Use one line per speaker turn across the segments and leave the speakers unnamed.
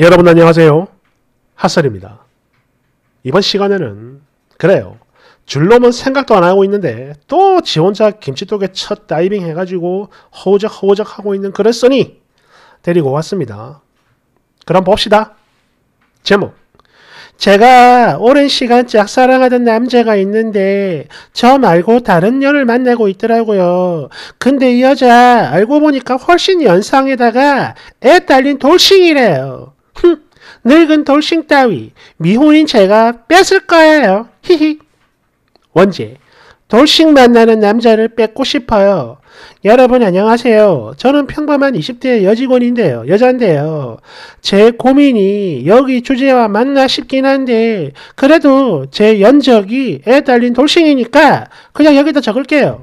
여러분 안녕하세요. 핫설입니다. 이번 시간에는 그래요. 줄놈은 생각도 안 하고 있는데 또지원자 김치독에 첫 다이빙 해가지고 허우적 허우적 하고 있는 그랬으니 데리고 왔습니다. 그럼 봅시다. 제목 제가 오랜 시간 짝사랑하던 남자가 있는데 저 말고 다른 년을 만나고 있더라고요. 근데 이 여자 알고 보니까 훨씬 연상에다가 애 딸린 돌싱이래요. 흠, 늙은 돌싱 따위 미혼인 제가 뺏을 거예요. 히히. 원제 돌싱 만나는 남자를 뺏고 싶어요. 여러분 안녕하세요. 저는 평범한 20대 여직원인데요. 여잔데요. 제 고민이 여기 주제와 맞나 싶긴 한데 그래도 제 연적이 애 달린 돌싱이니까 그냥 여기다 적을게요.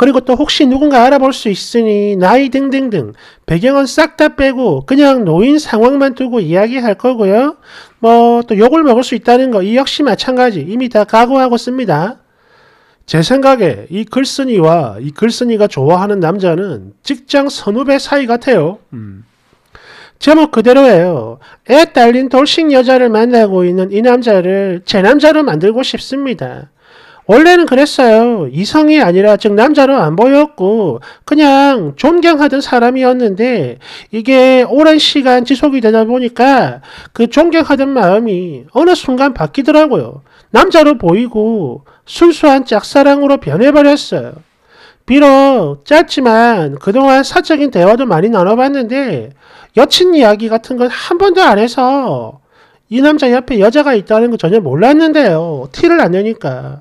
그리고 또 혹시 누군가 알아볼 수 있으니 나이 등등등 배경은 싹 다 빼고 그냥 노인 상황만 두고 이야기할 거고요. 뭐 또 욕을 먹을 수 있다는 거 이 역시 마찬가지 이미 다 각오하고 씁니다. 제 생각에 이 글쓴이와 이 글쓴이가 좋아하는 남자는 직장 선후배 사이 같아요. 음. 제목 그대로예요. 애 딸린 돌싱 여자를 만나고 있는 이 남자를 제 남자로 만들고 싶습니다. 원래는 그랬어요. 이성이 아니라 즉 남자로 안 보였고 그냥 존경하던 사람이었는데 이게 오랜 시간 지속이 되다 보니까 그 존경하던 마음이 어느 순간 바뀌더라고요. 남자로 보이고 순수한 짝사랑으로 변해버렸어요. 비록 짧지만 그동안 사적인 대화도 많이 나눠봤는데 여친 이야기 같은 건 한 번도 안 해서 이 남자 옆에 여자가 있다는 거 전혀 몰랐는데요. 티를 안 내니까.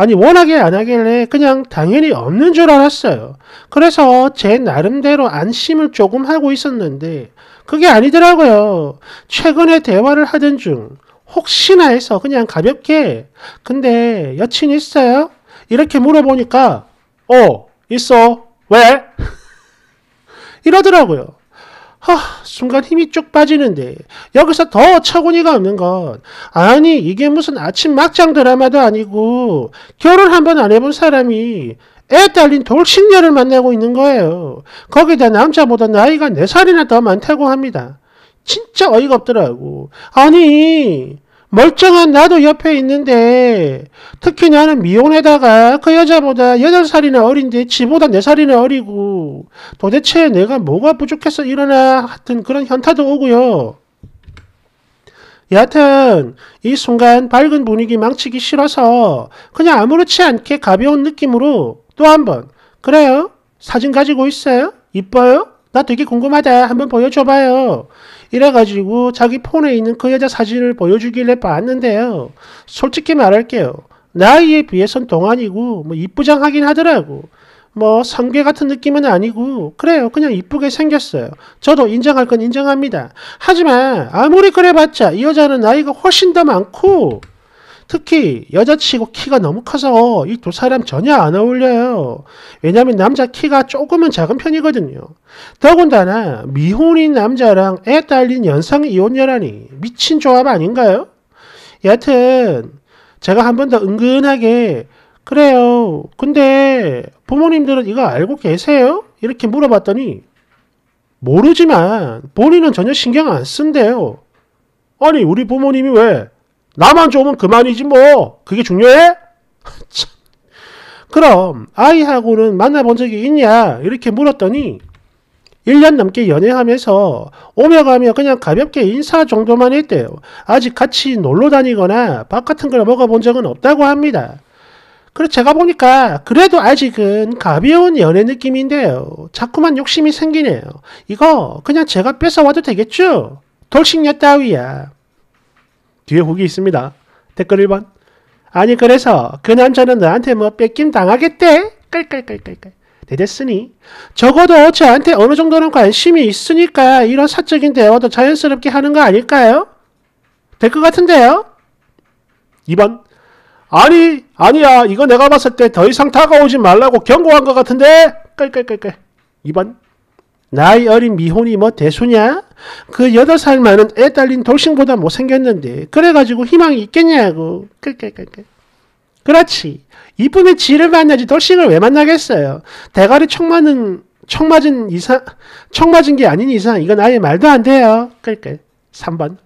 아니 워낙에 안 하길래 그냥 당연히 없는 줄 알았어요. 그래서 제 나름대로 안심을 조금 하고 있었는데 그게 아니더라고요. 최근에 대화를 하던 중 혹시나 해서 그냥 가볍게 근데 여친 있어요? 이렇게 물어보니까 어 있어 왜? 이러더라고요. 하, 순간 힘이 쭉 빠지는데 여기서 더 차고니가 없는 건 아니 이게 무슨 아침 막장 드라마도 아니고 결혼 한번 안 해본 사람이 애 딸린 돌싱녀를 만나고 있는 거예요. 거기다 남자보다 나이가 네살이나더 많다고 합니다. 진짜 어이가 없더라고. 아니 멀쩡한 나도 옆에 있는데 특히 나는 미혼에다가 그 여자보다 8살이나 어린데 지보다 4살이나 어리고 도대체 내가 뭐가 부족해서 이러나 하여튼 그런 현타도 오고요. 여하튼 이 순간 밝은 분위기 망치기 싫어서 그냥 아무렇지 않게 가벼운 느낌으로 또 한 번 그래요? 사진 가지고 있어요? 이뻐요? 나 되게 궁금하다. 한번 보여줘봐요. 이래가지고 자기 폰에 있는 그 여자 사진을 보여주길래 봤는데요. 솔직히 말할게요. 나이에 비해선 동안이고 뭐 이쁘장하긴 하더라고. 뭐 성괴 같은 느낌은 아니고 그래요. 그냥 이쁘게 생겼어요. 저도 인정할 건 인정합니다. 하지만 아무리 그래봤자 이 여자는 나이가 훨씬 더 많고 특히 여자치고 키가 너무 커서 이 두 사람 전혀 안 어울려요. 왜냐면 남자 키가 조금은 작은 편이거든요. 더군다나 미혼인 남자랑 애 딸린 연상 이혼녀라니 미친 조합 아닌가요? 여하튼 제가 한 번 더 은근하게 그래요. 근데 부모님들은 이거 알고 계세요? 이렇게 물어봤더니 모르지만 본인은 전혀 신경 안 쓴대요. 아니 우리 부모님이 왜 나만 좋으면 그만이지 뭐. 그게 중요해? 그럼 아이하고는 만나본 적이 있냐? 이렇게 물었더니 1년 넘게 연애하면서 오며 가며 그냥 가볍게 인사 정도만 했대요. 아직 같이 놀러 다니거나 밥 같은 걸 먹어본 적은 없다고 합니다. 그래서 제가 보니까 그래도 아직은 가벼운 연애 느낌인데요. 자꾸만 욕심이 생기네요. 이거 그냥 제가 뺏어와도 되겠죠? 돌싱녀 따위야. 뒤에 후기 있습니다. 댓글 1번. 아니 그래서 그 남자는 나한테 뭐 뺏김 당하겠대? 끌끌끌끌끌. 네, 됐으니 적어도 저한테 어느 정도는 관심이 있으니까 이런 사적인 대화도 자연스럽게 하는 거 아닐까요? 될 것 같은데요? 2번 아니 아니야 이거 내가 봤을 때 더 이상 다가오지 말라고 경고한 것 같은데 끌끌끌끌 2번 나이 어린 미혼이 뭐 대수냐? 그 여덟 살 많은 애 딸린 돌싱보다 못생겼는데 그래가지고 희망이 있겠냐고. 그, 그, 그, 그렇지 이쁨의 질를 만나지 돌싱을 왜 만나겠어요. 대가리 총 맞은 총 맞은 이상 총 맞은 게 아닌 이상 이건 아예 말도 안 돼요. 그러니까 3번.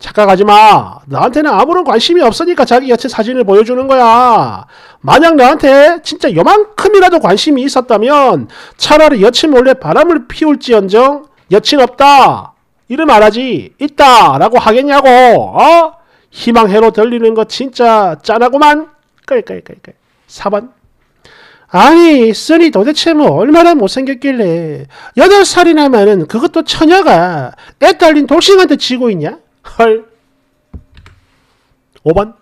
착각하지 마. 너한테는 아무런 관심이 없으니까 자기 여체 사진을 보여주는 거야. 만약 너한테 진짜 요만큼이라도 관심이 있었다면 차라리 여친 몰래 바람을 피울지언정 여친 없다. 이를 말하지. 있다. 라고 하겠냐고. 어? 희망해로 들리는 거 진짜 짠하구만. 끌끌끌끌. 4번. 아니, 쓰니 도대체 뭐 얼마나 못생겼길래 여덟 살이나 많은 그것도 처녀가 애 딸린 돌싱한테 지고 있냐? 헐. 5번.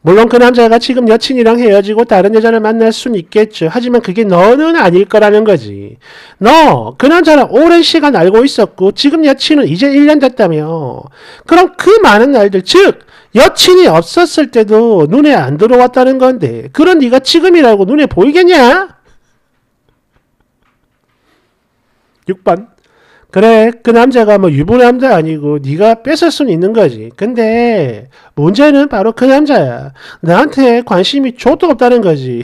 물론 그 남자가 지금 여친이랑 헤어지고 다른 여자를 만날 순 있겠죠. 하지만 그게 너는 아닐 거라는 거지. 너, 그 남자는 오랜 시간 알고 있었고, 지금 여친은 이제 1년 됐다며. 그럼 그 많은 날들, 즉, 여친이 없었을 때도 눈에 안 들어왔다는 건데, 그런 네가 지금이라고 눈에 보이겠냐? 6번. 그래 그 남자가 뭐 유부남 자 아니고 네가 뺏을 수는 있는 거지. 근데 문제는 바로 그 남자야. 나한테 관심이 조도 없다는 거지.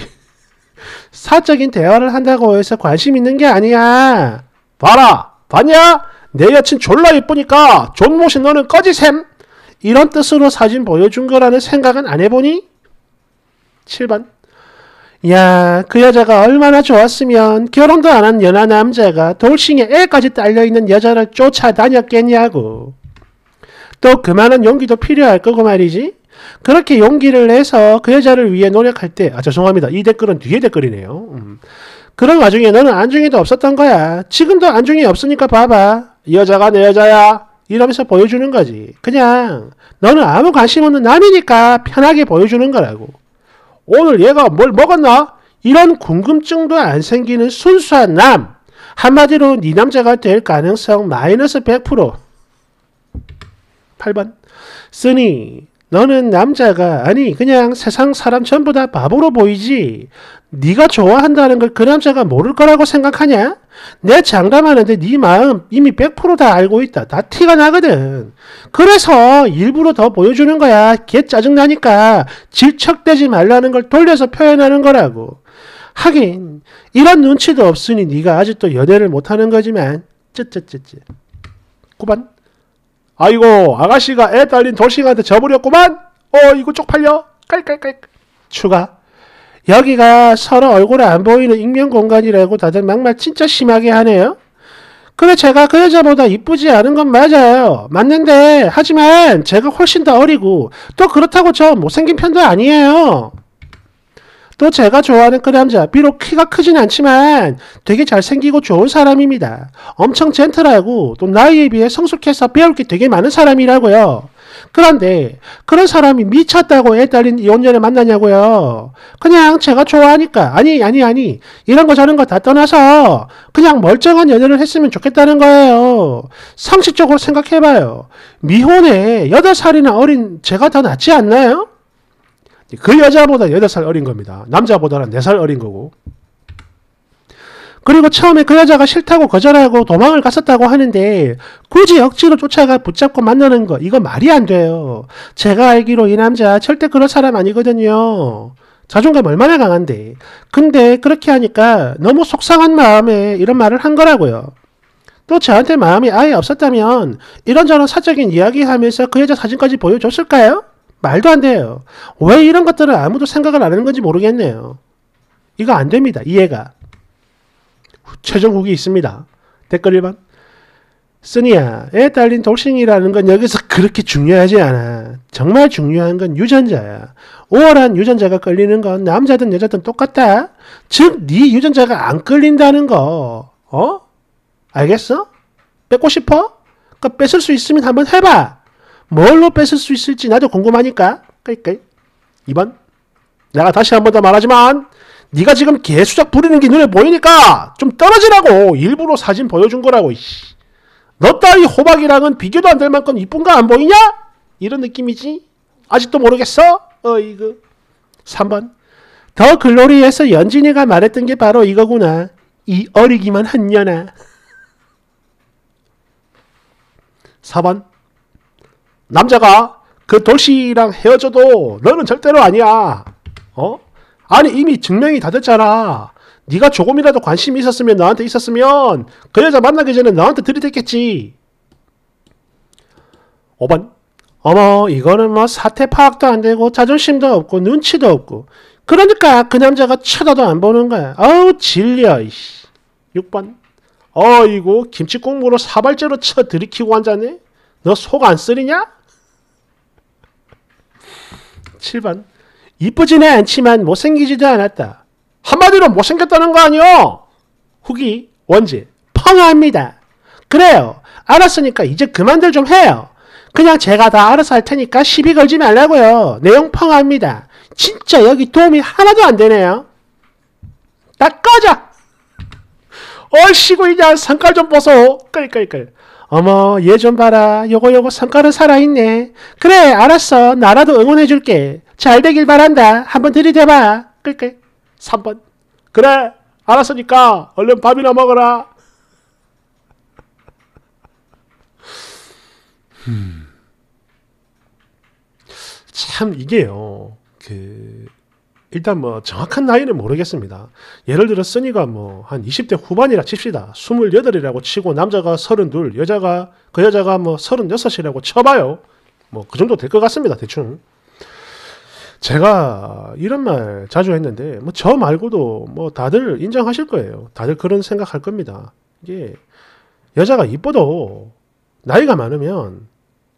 사적인 대화를 한다고 해서 관심 있는 게 아니야. 봐라 봤냐? 내 여친 졸라 예쁘니까 존모신 너는 꺼지셈. 이런 뜻으로 사진 보여준 거라는 생각은 안 해보니? 7번 야, 그 여자가 얼마나 좋았으면 결혼도 안 한 연하 남자가 돌싱에 애까지 딸려있는 여자를 쫓아다녔겠냐고. 또 그만한 용기도 필요할 거고 말이지. 그렇게 용기를 내서 그 여자를 위해 노력할 때, 아, 죄송합니다. 이 댓글은 뒤에 댓글이네요. 음. 그런 와중에 너는 안중에도 없었던 거야. 지금도 안중에 없으니까 봐봐. 이 여자가 내 여자야. 이러면서 보여주는 거지. 그냥 너는 아무 관심 없는 남이니까 편하게 보여주는 거라고. 오늘 얘가 뭘 먹었나? 이런 궁금증도 안 생기는 순수한 남. 한마디로 네 남자가 될 가능성 마이너스 100%. 8번. 쓰니 너는 남자가 아니 그냥 세상 사람 전부 다 바보로 보이지. 네가 좋아한다는 걸 그 남자가 모를 거라고 생각하냐? 내 장담하는데 네 마음 이미 100%다 알고 있다. 다 티가 나거든. 그래서 일부러 더 보여주는 거야. 걔 짜증나니까 질척대지 말라는 걸 돌려서 표현하는 거라고. 하긴 이런 눈치도 없으니 네가 아직도 연애를 못하는 거지만 쯧쯧쯧쯧. 9번 아이고 아가씨가 애 딸린 돌싱한테 져버렸구만 어 이거 쪽팔려 깔깔깔 추가 여기가 서로 얼굴에 안 보이는 익명 공간이라고 다들 막말 진짜 심하게 하네요 그래 제가 그 여자보다 이쁘지 않은 건 맞아요 맞는데 하지만 제가 훨씬 더 어리고 또 그렇다고 저 못생긴 편도 아니에요 또 제가 좋아하는 그 남자, 비록 키가 크진 않지만 되게 잘생기고 좋은 사람입니다. 엄청 젠틀하고 또 나이에 비해 성숙해서 배울 게 되게 많은 사람이라고요. 그런데 그런 사람이 미쳤다고 애 딸린 연년에 만나냐고요. 그냥 제가 좋아하니까 아니 아니 아니 이런 거 저런 거 다 떠나서 그냥 멀쩡한 연애를 했으면 좋겠다는 거예요. 상식적으로 생각해봐요. 미혼에 8살이나 어린 제가 더 낫지 않나요? 그 여자보다 8살 어린 겁니다. 남자보다는 4살 어린 거고. 그리고 처음에 그 여자가 싫다고 거절하고 도망을 갔었다고 하는데 굳이 억지로 쫓아가 붙잡고 만나는 거 이거 말이 안 돼요. 제가 알기로 이 남자 절대 그런 사람 아니거든요. 자존감 얼마나 강한데. 근데 그렇게 하니까 너무 속상한 마음에 이런 말을 한 거라고요. 또 저한테 마음이 아예 없었다면 이런저런 사적인 이야기하면서 그 여자 사진까지 보여줬을까요? 말도 안 돼요. 왜 이런 것들을 아무도 생각을 안 하는 건지 모르겠네요. 이거 안 됩니다. 이해가. 최종국이 있습니다. 댓글 1번. 쓰니야에 딸린 돌싱이라는 건 여기서 그렇게 중요하지 않아. 정말 중요한 건 유전자야. 우월한 유전자가 끌리는 건 남자든 여자든 똑같다. 즉, 네 유전자가 안 끌린다는 거. 어? 알겠어? 뺏고 싶어? 그러니까 뺏을 수 있으면 한번 해봐. 뭘로 뺏을 수 있을지 나도 궁금하니까. 그니까 2번. 내가 다시 한 번 더 말하지만 네가 지금 개수작 부리는 게 눈에 보이니까 좀 떨어지라고 일부러 사진 보여준 거라고. 너 따위 호박이랑은 비교도 안 될 만큼 이쁜 거 안 보이냐? 이런 느낌이지. 아직도 모르겠어? 어이그. 3번. 더 글로리에서 연진이가 말했던 게 바로 이거구나. 이 어리기만 한 년아. 4번. 남자가 그 도시랑 헤어져도 너는 절대로 아니야. 어? 아니 이미 증명이 다 됐잖아. 네가 조금이라도 관심이 있었으면 나한테 있었으면 그 여자 만나기 전에 나한테 들이댔겠지. 5번 어머 이거는 뭐 사태 파악도 안 되고 자존심도 없고 눈치도 없고 그러니까 그 남자가 쳐다도 안 보는 거야. 어우 질려. 이씨. 6번 어이고 김치 국물로 사발제로 쳐 들이키고 앉았네? 너 속 안 쓰리냐? 7번. 이쁘지는 않지만 못생기지도 않았다. 한마디로 못생겼다는 거 아니요? 후기 원지 펑합니다. 그래요. 알았으니까 이제 그만들 좀 해요. 그냥 제가 다 알아서 할 테니까 시비 걸지 말라고요. 내용 펑합니다. 진짜 여기 도움이 하나도 안 되네요. 나 꺼져! 얼씨구 이냐 상깔 좀 벗어. 끌끌끌. 어머 얘좀 봐라 요거 요거 성과는 살아있네 그래 알았어 나라도 응원해줄게 잘 되길 바란다 한번 들이대봐 끌게 3번 그래 알았으니까 얼른 밥이나 먹어라 음. 참 이게요 그 일단 뭐 정확한 나이는 모르겠습니다. 예를 들어 써니가 뭐한 20대 후반이라 칩시다. 28이라고 치고 남자가 32, 여자가 그 여자가 뭐 36이라고 쳐봐요. 뭐 그 정도 될 것 같습니다. 대충. 제가 이런 말 자주 했는데 뭐 저 말고도 뭐 다들 인정하실 거예요. 다들 그런 생각할 겁니다. 이게 여자가 이뻐도 나이가 많으면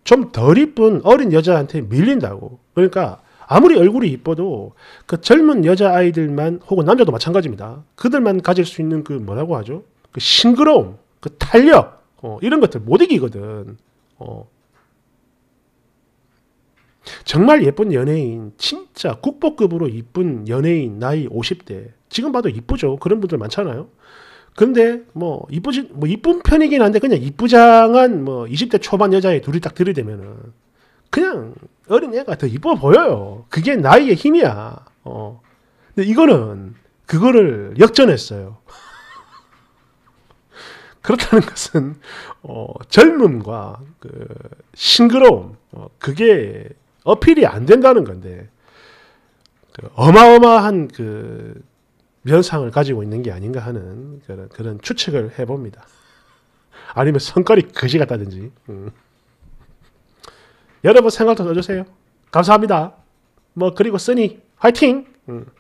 좀 덜 이쁜 어린 여자한테 밀린다고. 그러니까 아무리 얼굴이 이뻐도 그 젊은 여자 아이들만 혹은 남자도 마찬가지입니다. 그들만 가질 수 있는 그 뭐라고 하죠? 그 싱그러움, 그 탄력 어, 이런 것들 못 이기거든. 어. 정말 예쁜 연예인, 진짜 국보급으로 이쁜 연예인 나이 50대 지금 봐도 이쁘죠. 그런 분들 많잖아요. 근데 뭐 이쁘지 뭐 이쁜 편이긴 한데 그냥 이쁘장한 뭐 20대 초반 여자애 둘이 딱 들이대면은 그냥 어린 애가 더 이뻐 보여요. 그게 나이의 힘이야. 어. 근데 이거는 그거를 역전했어요. 그렇다는 것은 어, 젊음과 그 싱그러움 어, 그게 어필이 안 된다는 건데 그 어마어마한 그 면상을 가지고 있는 게 아닌가 하는 그런, 그런 추측을 해봅니다. 아니면 성깔이 거지 같다든지. 음. 여러분 생각 더 넣어주세요. 감사합니다. 뭐 그리고 쓰니 화이팅! 음.